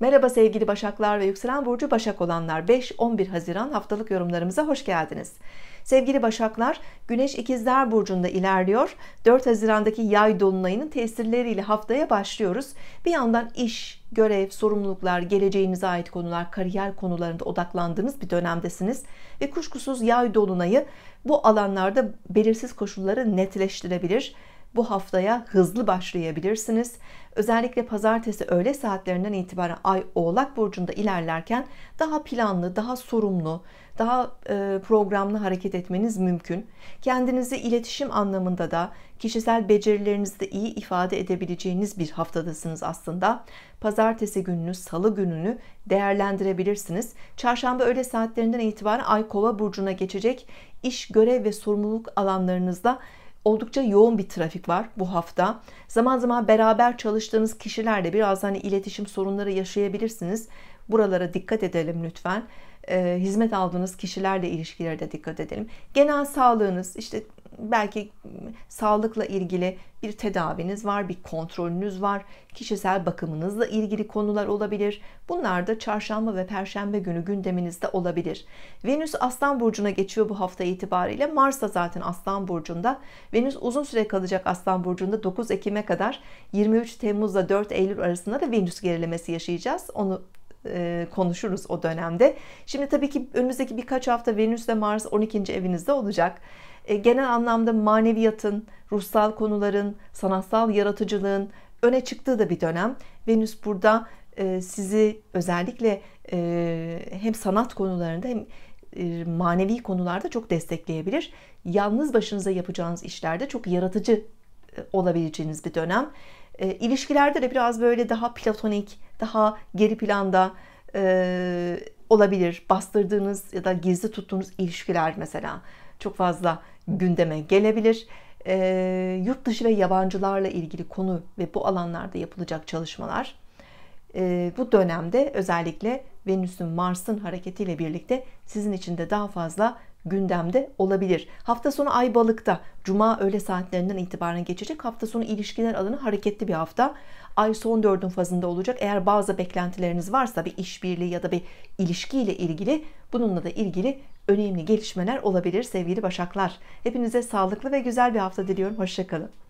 Merhaba sevgili Başaklar ve Yükselen Burcu Başak olanlar 5-11 Haziran haftalık yorumlarımıza hoş geldiniz. Sevgili Başaklar, Güneş İkizler Burcu'nda ilerliyor. 4 Haziran'daki yay dolunayının tesirleriyle haftaya başlıyoruz. Bir yandan iş, görev, sorumluluklar, geleceğinize ait konular, kariyer konularında odaklandığınız bir dönemdesiniz. Ve kuşkusuz yay dolunayı bu alanlarda belirsiz koşulları netleştirebilir bu haftaya hızlı başlayabilirsiniz. Özellikle pazartesi öğle saatlerinden itibaren ay Oğlak burcunda ilerlerken daha planlı, daha sorumlu, daha e, programlı hareket etmeniz mümkün. Kendinizi iletişim anlamında da kişisel becerilerinizde iyi ifade edebileceğiniz bir haftadasınız aslında. Pazartesi gününü, salı gününü değerlendirebilirsiniz. Çarşamba öğle saatlerinden itibaren Ay Kova burcuna geçecek. İş, görev ve sorumluluk alanlarınızda oldukça yoğun bir trafik var bu hafta. Zaman zaman beraber çalıştığınız kişilerle biraz hani iletişim sorunları yaşayabilirsiniz. Buralara dikkat edelim lütfen. E, hizmet aldığınız kişilerle ilişkilerde dikkat edelim. Genel sağlığınız, işte belki sağlıkla ilgili bir tedaviniz var, bir kontrolünüz var, kişisel bakımınızla ilgili konular olabilir. Bunlar da çarşamba ve perşembe günü gündeminizde olabilir. Venüs Aslan burcuna geçiyor bu hafta itibariyle. Mars da zaten Aslan burcunda. Venüs uzun süre kalacak Aslan burcunda 9 Ekim'e kadar 23 Temmuz'la 4 Eylül arasında da Venüs gerilemesi yaşayacağız. Onu e, konuşuruz o dönemde. Şimdi tabii ki önümüzdeki birkaç hafta Venüs ve Mars 12. evinizde olacak. E, genel anlamda maneviyatın, ruhsal konuların, sanatsal yaratıcılığın öne çıktığı da bir dönem. Venüs burada e, sizi özellikle hem sanat konularında hem manevi konularda çok destekleyebilir. Yalnız başınıza yapacağınız işlerde çok yaratıcı olabileceğiniz bir dönem. E, ilişkilerde de biraz böyle daha platonik, daha geri planda e, olabilir. Bastırdığınız ya da gizli tuttuğunuz ilişkiler mesela çok fazla gündeme gelebilir. E, yurt dışı ve yabancılarla ilgili konu ve bu alanlarda yapılacak çalışmalar e, bu dönemde özellikle Venüs'ün Mars'ın hareketiyle birlikte sizin için de daha fazla gündemde olabilir. Hafta sonu ay balıkta. Cuma öğle saatlerinden itibaren geçecek. Hafta sonu ilişkiler alanı hareketli bir hafta. Ay son dördün fazında olacak. Eğer bazı beklentileriniz varsa bir işbirliği ya da bir ilişkiyle ilgili bununla da ilgili önemli gelişmeler olabilir sevgili başaklar. Hepinize sağlıklı ve güzel bir hafta diliyorum. Hoşçakalın.